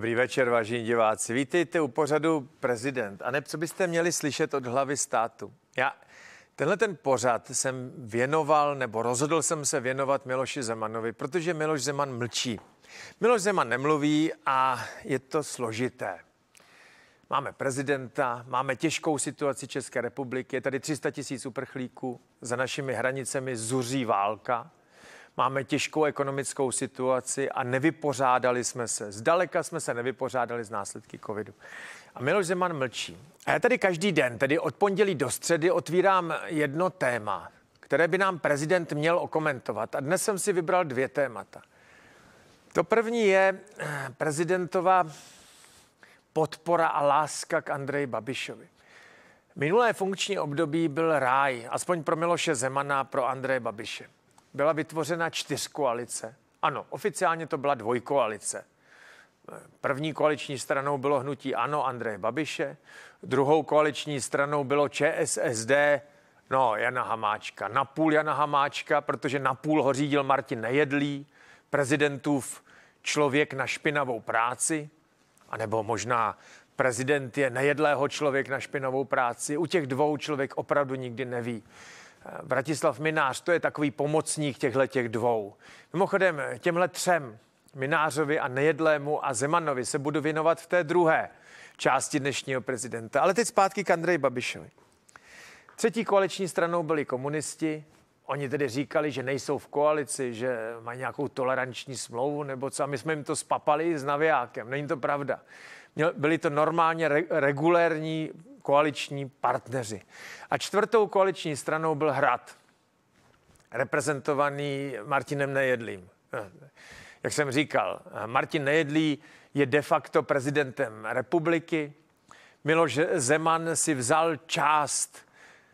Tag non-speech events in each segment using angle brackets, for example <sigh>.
Dobrý večer, vážení diváci. Vítejte u pořadu Prezident. A ne, co byste měli slyšet od hlavy státu? Já tenhle ten pořad jsem věnoval, nebo rozhodl jsem se věnovat Miloši Zemanovi, protože Miloš Zeman mlčí. Miloš Zeman nemluví a je to složité. Máme prezidenta, máme těžkou situaci České republiky, je tady 300 tisíc uprchlíků, za našimi hranicemi zuří válka, Máme těžkou ekonomickou situaci a nevypořádali jsme se. Zdaleka jsme se nevypořádali z následky covidu. A Miloš Zeman mlčí. A já tady každý den, tedy od pondělí do středy, otvírám jedno téma, které by nám prezident měl okomentovat. A dnes jsem si vybral dvě témata. To první je prezidentová podpora a láska k Andreji Babišovi. Minulé funkční období byl ráj, aspoň pro Miloše Zemana, pro Andreje Babiše byla vytvořena čtyřkoalice. Ano, oficiálně to byla dvojkoalice. První koaliční stranou bylo hnutí Ano Andreje Babiše, druhou koaliční stranou bylo ČSSD, no Jana Hamáčka, napůl Jana Hamáčka, protože napůl ho řídil Martin Nejedlý, prezidentův člověk na špinavou práci, anebo možná prezident je nejedlého člověk na špinavou práci. U těch dvou člověk opravdu nikdy neví. Vratislav Minář, to je takový pomocník těchto těch dvou. Mimochodem, těmhle třem, Minářovi a Nejedlému a Zemanovi, se budu věnovat v té druhé části dnešního prezidenta. Ale teď zpátky k Andreji Babišovi. Třetí koaliční stranou byli komunisti, Oni tedy říkali, že nejsou v koalici, že mají nějakou toleranční smlouvu nebo co. A my jsme jim to spapali s navijákem. Není to pravda. Byli to normálně re- regulérní koaliční partneři. A čtvrtou koaliční stranou byl Hrad, reprezentovaný Martinem Nejedlým. Jak jsem říkal, Martin Nejedlý je de facto prezidentem republiky. Miloš Zeman si vzal část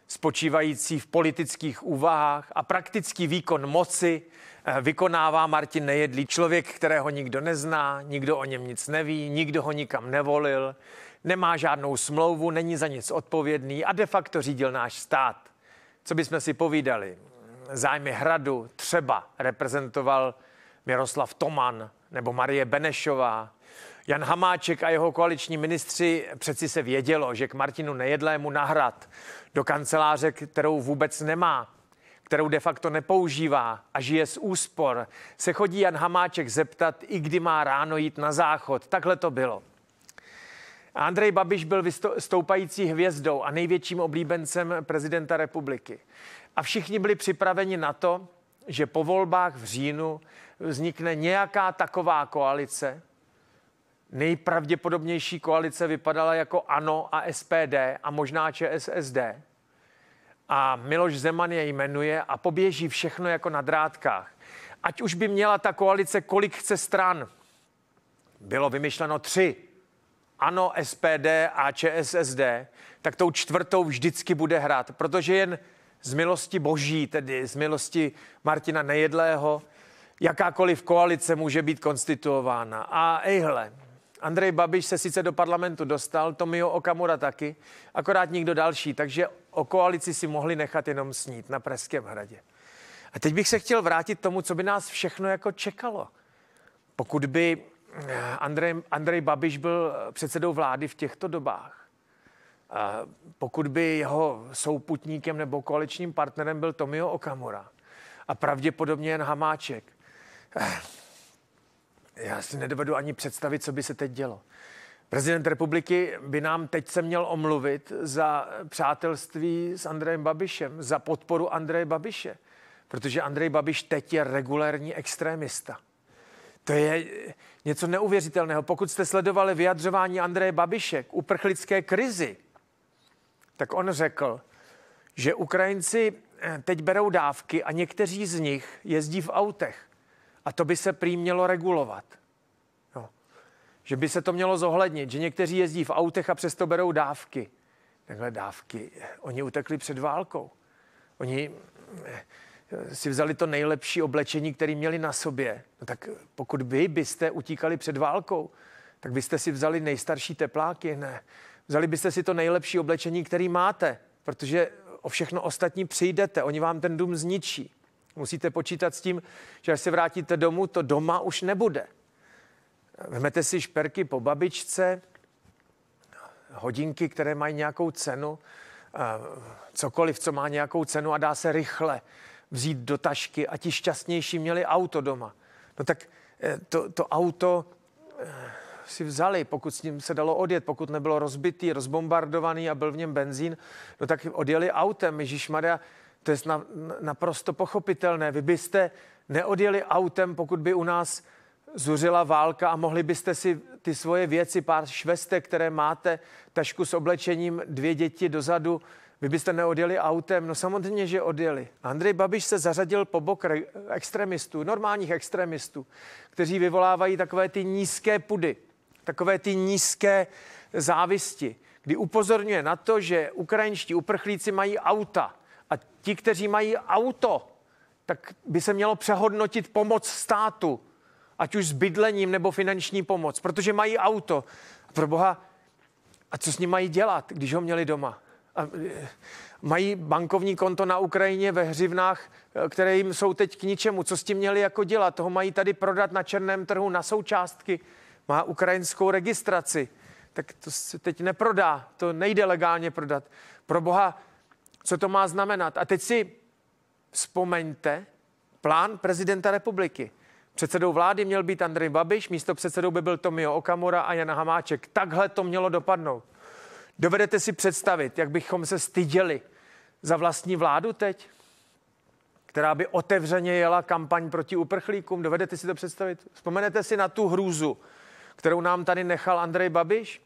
spočívající v politických úvahách a praktický výkon moci eh, vykonává Martin Nejedlý, člověk, kterého nikdo nezná, nikdo o něm nic neví, nikdo ho nikam nevolil, Nemá žádnou smlouvu, není za nic odpovědný a de facto řídil náš stát. Co bychom si povídali? Zájmy hradu třeba reprezentoval Miroslav Toman nebo Marie Benešová. Jan Hamáček a jeho koaliční ministři přeci se vědělo, že k Martinu Nejedlému nahrad do kanceláře, kterou vůbec nemá, kterou de facto nepoužívá a žije z úspor, se chodí Jan Hamáček zeptat, i kdy má ráno jít na záchod. Takhle to bylo. Andrej Babiš byl stoupající hvězdou a největším oblíbencem prezidenta republiky. A všichni byli připraveni na to, že po volbách v říjnu vznikne nějaká taková koalice. Nejpravděpodobnější koalice vypadala jako ANO a SPD a možná ČSSD. A Miloš Zeman je jmenuje a poběží všechno jako na drátkách. Ať už by měla ta koalice kolik chce stran. Bylo vymyšleno tři ANO, SPD a ČSSD, tak tou čtvrtou vždycky bude hrát, protože jen z milosti boží, tedy z milosti Martina Nejedlého, jakákoliv koalice může být konstituována. A ejhle, Andrej Babiš se sice do parlamentu dostal, Tomio Okamura taky, akorát nikdo další, takže o koalici si mohli nechat jenom snít na Pražském hradě. A teď bych se chtěl vrátit tomu, co by nás všechno jako čekalo. Pokud by Andrej, Andrej Babiš byl předsedou vlády v těchto dobách. Pokud by jeho souputníkem nebo koaličním partnerem byl Tomio Okamura a pravděpodobně jen Hamáček, eh, já si nedovedu ani představit, co by se teď dělo. Prezident republiky by nám teď se měl omluvit za přátelství s Andrejem Babišem, za podporu Andreje Babiše, protože Andrej Babiš teď je regulérní extrémista. To je eh, něco neuvěřitelného. Pokud jste sledovali vyjadřování Andreje Babiše k uprchlické krizi, tak on řekl, že Ukrajinci eh, teď berou dávky a někteří z nich jezdí v autech. A to by se prý mělo regulovat. No. Že by se to mělo zohlednit, že někteří jezdí v autech a přesto berou dávky. Takhle dávky. Eh, oni utekli před válkou. Oni si vzali to nejlepší oblečení, které měli na sobě, no tak pokud vy byste utíkali před válkou, tak byste si vzali nejstarší tepláky, ne. Vzali byste si to nejlepší oblečení, který máte, protože o všechno ostatní přijdete, oni vám ten dům zničí. Musíte počítat s tím, že až se vrátíte domů, to doma už nebude. Vemete si šperky po babičce, hodinky, které mají nějakou cenu, cokoliv, co má nějakou cenu a dá se rychle vzít do tašky a ti šťastnější měli auto doma. No tak eh, to, to auto eh, si vzali, pokud s ním se dalo odjet, pokud nebylo rozbitý, rozbombardovaný a byl v něm benzín, no tak odjeli autem. Ježíš Maria, to je naprosto pochopitelné. Vy byste neodjeli autem, pokud by u nás zuřila válka a mohli byste si ty svoje věci, pár švestek, které máte, tašku s oblečením, dvě děti dozadu, vy byste neodjeli autem? No samozřejmě, že odjeli. Andrej Babiš se zařadil po bok extremistů, normálních extremistů, kteří vyvolávají takové ty nízké pudy, takové ty nízké závisti, kdy upozorňuje na to, že ukrajinští uprchlíci mají auta a ti, kteří mají auto, tak by se mělo přehodnotit pomoc státu, ať už s bydlením nebo finanční pomoc, protože mají auto. Pro boha, a co s ním mají dělat, když ho měli doma? E, mají bankovní konto na Ukrajině ve hřivnách, e, které jim jsou teď k ničemu. Co s tím měli jako dělat? Toho mají tady prodat na černém trhu na součástky. Má ukrajinskou registraci. Tak to se teď neprodá. To nejde legálně prodat. Pro boha, co to má znamenat? A teď si vzpomeňte plán prezidenta republiky. Předsedou vlády měl být Andrej Babiš, místo předsedou by byl Tomio Okamura a Jana Hamáček. Takhle to mělo dopadnout. Dovedete si představit, jak bychom se styděli za vlastní vládu teď, která by otevřeně jela kampaň proti uprchlíkům. Dovedete si to představit? Vzpomenete si na tu hrůzu, kterou nám tady nechal Andrej Babiš?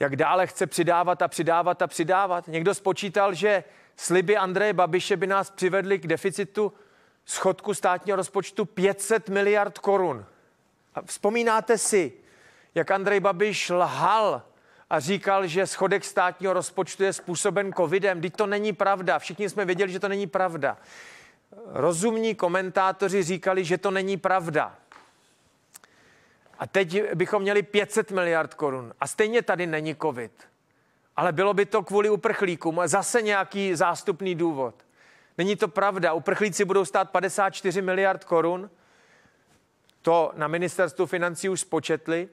Jak dále chce přidávat a přidávat a přidávat? Někdo spočítal, že sliby Andreje Babiše by nás přivedly k deficitu schodku státního rozpočtu 500 miliard korun. A vzpomínáte si, jak Andrej Babiš lhal a říkal, že schodek státního rozpočtu je způsoben covidem. Teď to není pravda. Všichni jsme věděli, že to není pravda. Rozumní komentátoři říkali, že to není pravda. A teď bychom měli 500 miliard korun. A stejně tady není covid. Ale bylo by to kvůli uprchlíkům. Zase nějaký zástupný důvod. Není to pravda. Uprchlíci budou stát 54 miliard korun. To na ministerstvu financí už spočetli.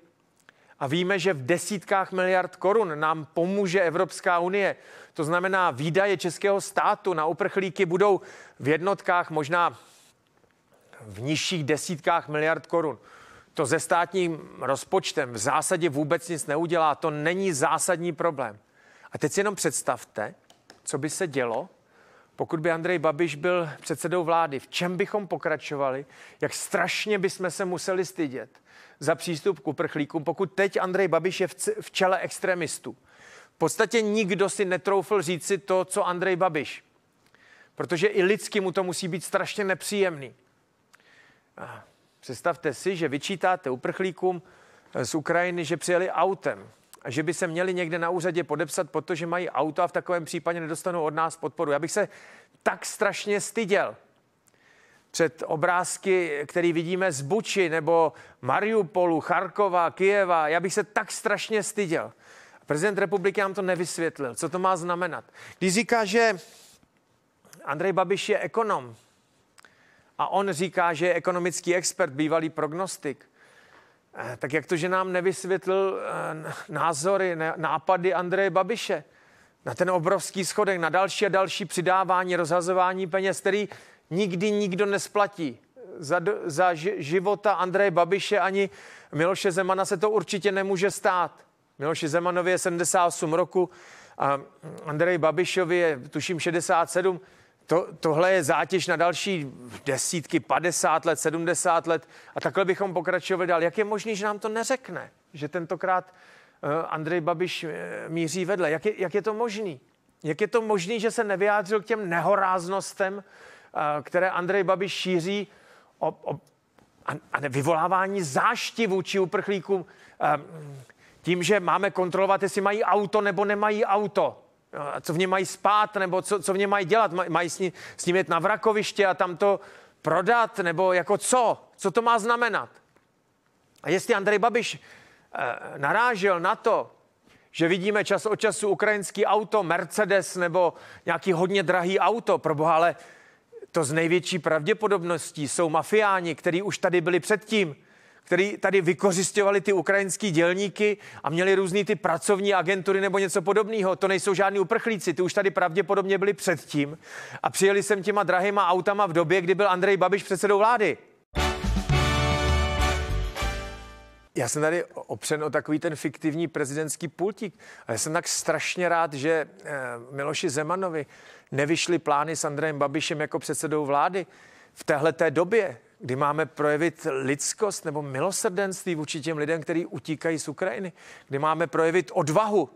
A víme, že v desítkách miliard korun nám pomůže Evropská unie. To znamená, výdaje českého státu na uprchlíky budou v jednotkách, možná v nižších desítkách miliard korun. To ze státním rozpočtem v zásadě vůbec nic neudělá. To není zásadní problém. A teď si jenom představte, co by se dělo, pokud by Andrej Babiš byl předsedou vlády, v čem bychom pokračovali, jak strašně bychom se museli stydět za přístup k uprchlíkům, pokud teď Andrej Babiš je v čele extremistů. V podstatě nikdo si netroufl říct si to, co Andrej Babiš. Protože i lidsky mu to musí být strašně nepříjemný. Představte si, že vyčítáte uprchlíkům eh, z Ukrajiny, že přijeli autem že by se měli někde na úřadě podepsat, protože mají auto a v takovém případě nedostanou od nás podporu. Já bych se tak strašně styděl před obrázky, které vidíme z Buči nebo Mariupolu, Charkova, Kijeva. Já bych se tak strašně styděl. Prezident republiky nám to nevysvětlil, co to má znamenat. Když říká, že Andrej Babiš je ekonom a on říká, že je ekonomický expert, bývalý prognostik, Eh, tak jak to, že nám nevysvětlil eh, názory, nápady Andreje Babiše na ten obrovský schodek, na další a další přidávání, rozhazování peněz, který nikdy nikdo nesplatí. Za, za života Andreje Babiše ani Miloše Zemana se to určitě nemůže stát. Miloše Zemanovi je 78 roku, a Andrej Babišovi je tuším 67. To, tohle je zátěž na další desítky, 50 let, 70 let a takhle bychom pokračovali dál. Jak je možné, že nám to neřekne, že tentokrát eh, Andrej Babiš eh, míří vedle? Jak je, jak je to možný? Jak je to možné, že se nevyjádřil k těm nehoráznostem, eh, které Andrej Babiš šíří o, o, a, a vyvolávání záštivu či uprchlíkům tím, že máme kontrolovat, jestli mají auto nebo nemají auto? co v něm mají spát, nebo co, co v něm mají dělat. Mají s, ní, s ním jet na vrakoviště a tam to prodat, nebo jako co? Co to má znamenat? A jestli Andrej Babiš eh, narážel na to, že vidíme čas od času ukrajinský auto, Mercedes nebo nějaký hodně drahý auto, proboha, ale to z největší pravděpodobností jsou mafiáni, kteří už tady byli předtím který tady vykořišťovali ty ukrajinský dělníky a měli různý ty pracovní agentury nebo něco podobného. To nejsou žádní uprchlíci, ty už tady pravděpodobně byli předtím a přijeli sem těma drahýma autama v době, kdy byl Andrej Babiš předsedou vlády. Já jsem tady opřen o takový ten fiktivní prezidentský pultík. A já jsem tak strašně rád, že eh, Miloši Zemanovi nevyšly plány s Andrejem Babišem jako předsedou vlády v téhle té době kdy máme projevit lidskost nebo milosrdenství vůči těm lidem, kteří utíkají z Ukrajiny, kdy máme projevit odvahu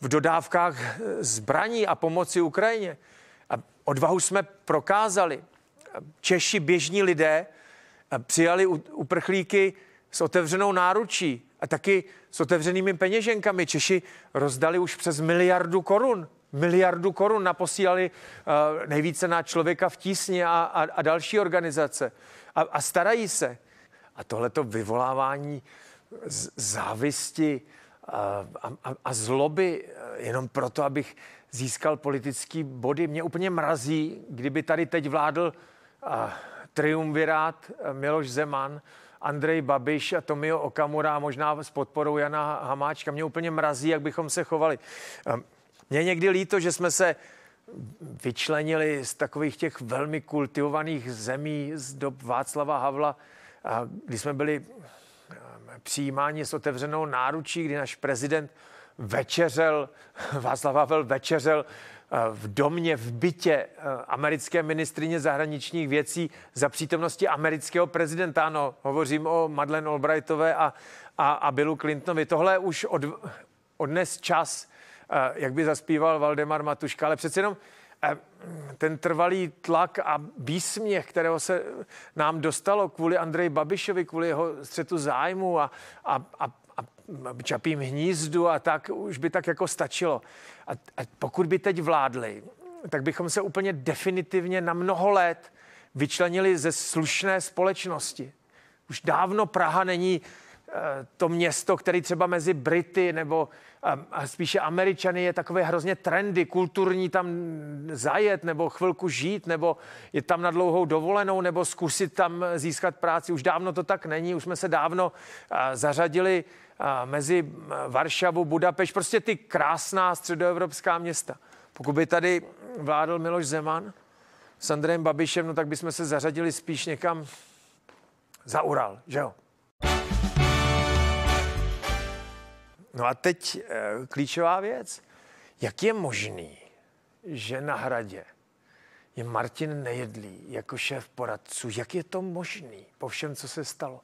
v dodávkách eh, zbraní a pomoci Ukrajině. A odvahu jsme prokázali. Češi, běžní lidé, eh, přijali uprchlíky s otevřenou náručí a taky s otevřenými peněženkami. Češi rozdali už přes miliardu korun. Miliardu korun naposílali eh, nejvíce na člověka v tísni a, a, a další organizace a, a starají se. A tohleto vyvolávání z, závisti a, a, a zloby eh, jenom proto, abych získal politický body. Mě úplně mrazí, kdyby tady teď vládl a, triumvirát eh, Miloš Zeman, Andrej Babiš a Tomio Okamura, možná s podporou Jana Hamáčka. Mě úplně mrazí, jak bychom se chovali. Mě ehm, někdy líto, že jsme se vyčlenili z takových těch velmi kultivovaných zemí z dob Václava Havla, kdy jsme byli eh, přijímáni s otevřenou náručí, kdy náš prezident večeřel, <laughs> Václav Havel večeřel eh, v domě, v bytě eh, americké ministrině zahraničních věcí za přítomnosti amerického prezidenta. Ano, hovořím o Madeleine Albrightové a, a, a Billu Clintonovi. Tohle už od, odnes čas jak by zaspíval Valdemar Matuška, ale přece jenom mm, ten trvalý tlak a výsměch, kterého se nám dostalo kvůli Andreji Babišovi, kvůli jeho střetu zájmu a, a, a, a čapím hnízdu a tak, už by tak jako stačilo. A, a pokud by teď vládli, tak bychom se úplně definitivně na mnoho let vyčlenili ze slušné společnosti. Už dávno Praha není Eh, to město, které třeba mezi Brity nebo eh, spíše Američany je takové hrozně trendy, kulturní tam zajet nebo chvilku žít, nebo je tam na dlouhou dovolenou, nebo zkusit tam získat práci. Už dávno to tak není, už jsme se dávno eh, zařadili mezi Varšavu, Budapešť, prostě ty krásná středoevropská města. Pokud by tady vládl Miloš Zeman s Andrejem Babišem, no tak bychom se zařadili spíš někam za Ural, že jo? No a teď eh, klíčová věc. Jak je možný, že na hradě je Martin Nejedlý jako šéf poradců? Jak je to možný po všem, co se stalo?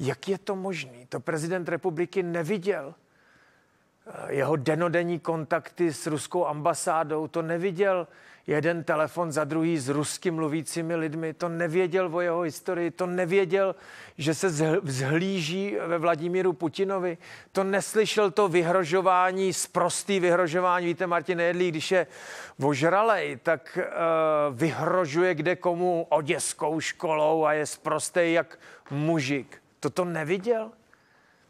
Jak je to možný? To prezident republiky neviděl jeho denodenní kontakty s ruskou ambasádou, to neviděl jeden telefon za druhý s rusky mluvícími lidmi, to nevěděl o jeho historii, to nevěděl, že se vzhlíží ve Vladimíru Putinovi, to neslyšel to vyhrožování, sprostý vyhrožování, víte Martin Jedlí, když je ožralej, tak uh, vyhrožuje kde komu oděskou školou a je sprostý jak mužik. Toto neviděl?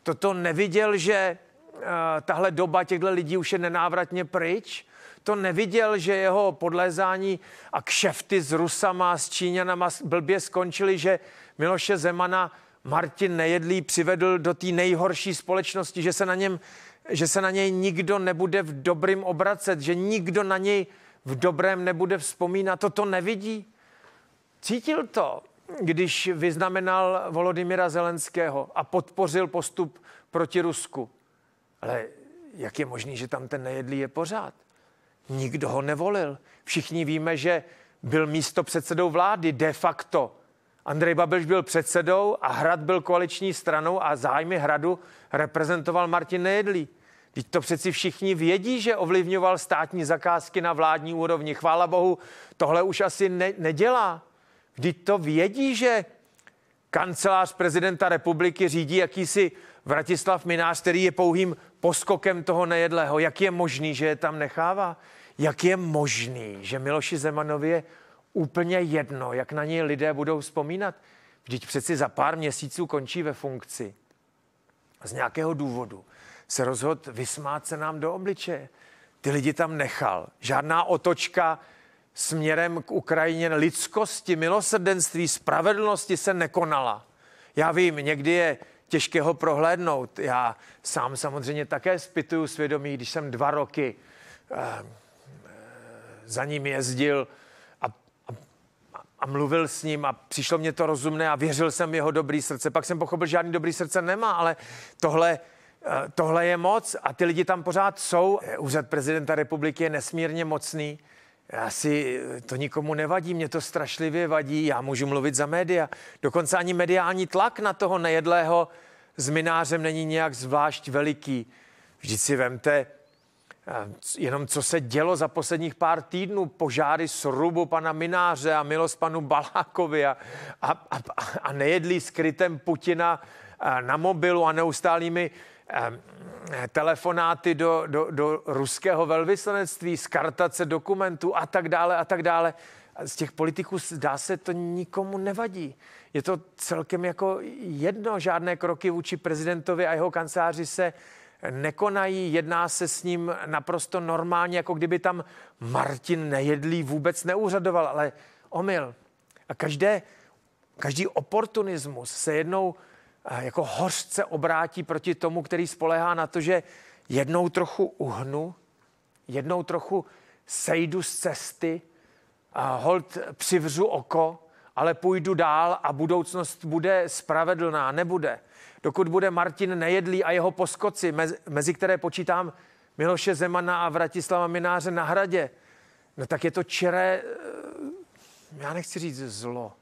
Toto neviděl, že Eh, tahle doba těchto lidí už je nenávratně pryč. To neviděl, že jeho podlézání a kšefty s Rusama, s Číňanama blbě skončily, že Miloše Zemana Martin Nejedlý přivedl do té nejhorší společnosti, že se, na něm, že se na něj nikdo nebude v dobrým obracet, že nikdo na něj v dobrém nebude vzpomínat. To to nevidí. Cítil to, když vyznamenal Volodymyra Zelenského a podpořil postup proti Rusku. Ale jak je možný, že tam ten nejedlý je pořád? Nikdo ho nevolil. Všichni víme, že byl místo předsedou vlády de facto. Andrej Babiš byl předsedou a Hrad byl koaliční stranou a zájmy Hradu reprezentoval Martin Nejedlý. Teď to přeci všichni vědí, že ovlivňoval státní zakázky na vládní úrovni. Chvála bohu, tohle už asi ne- nedělá. Teď to vědí, že kancelář prezidenta republiky řídí jakýsi Vratislav Minář, který je pouhým poskokem toho nejedlého. Jak je možný, že je tam nechává? Jak je možný, že Miloši Zemanovi je úplně jedno, jak na něj lidé budou vzpomínat? Vždyť přeci za pár měsíců končí ve funkci. Z nějakého důvodu se rozhod, vysmát se nám do obličeje. Ty lidi tam nechal. Žádná otočka směrem k Ukrajině lidskosti, milosrdenství, spravedlnosti se nekonala. Já vím, někdy je těžké ho prohlédnout. Já sám samozřejmě také spituju svědomí, když jsem dva roky eh, eh, za ním jezdil a, a, a mluvil s ním a přišlo mě to rozumné a věřil jsem jeho dobrý srdce. Pak jsem pochopil, že žádný dobrý srdce nemá, ale tohle, eh, tohle je moc a ty lidi tam pořád jsou. Eh, úřad prezidenta republiky je nesmírně mocný já si eh, to nikomu nevadí, mě to strašlivě vadí, já můžu mluvit za média. Dokonce ani mediální tlak na toho nejedlého s minářem není nějak zvlášť veliký. Vždyť si vemte, eh, jenom co se dělo za posledních pár týdnů, požáry srubu pana Mináře a milost panu Balákovi a, a, a, a nejedlí skrytem Putina eh, na mobilu a neustálými Ehm, telefonáty do, do, do ruského velvyslanectví, skartace dokumentů a tak dále a tak dále. Z těch politiků zdá se to nikomu nevadí. Je to celkem jako jedno, žádné kroky vůči prezidentovi a jeho kanceláři se nekonají, jedná se s ním naprosto normálně, jako kdyby tam Martin Nejedlý vůbec neúřadoval, ale omyl. A každé, každý oportunismus se jednou jako hořce obrátí proti tomu, který spolehá na to, že jednou trochu uhnu, jednou trochu sejdu z cesty, a hold přivřu oko, ale půjdu dál a budoucnost bude spravedlná, nebude. Dokud bude Martin Nejedlý a jeho poskoci, mezi které počítám Miloše Zemana a Vratislava Mináře na hradě, no tak je to čeré, eh, já nechci říct zlo.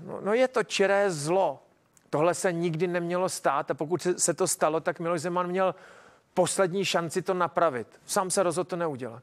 No, no je to čeré zlo. Tohle se nikdy nemělo stát a pokud se to stalo, tak Miloš Zeman měl poslední šanci to napravit. Sám se rozhodl to neudělat.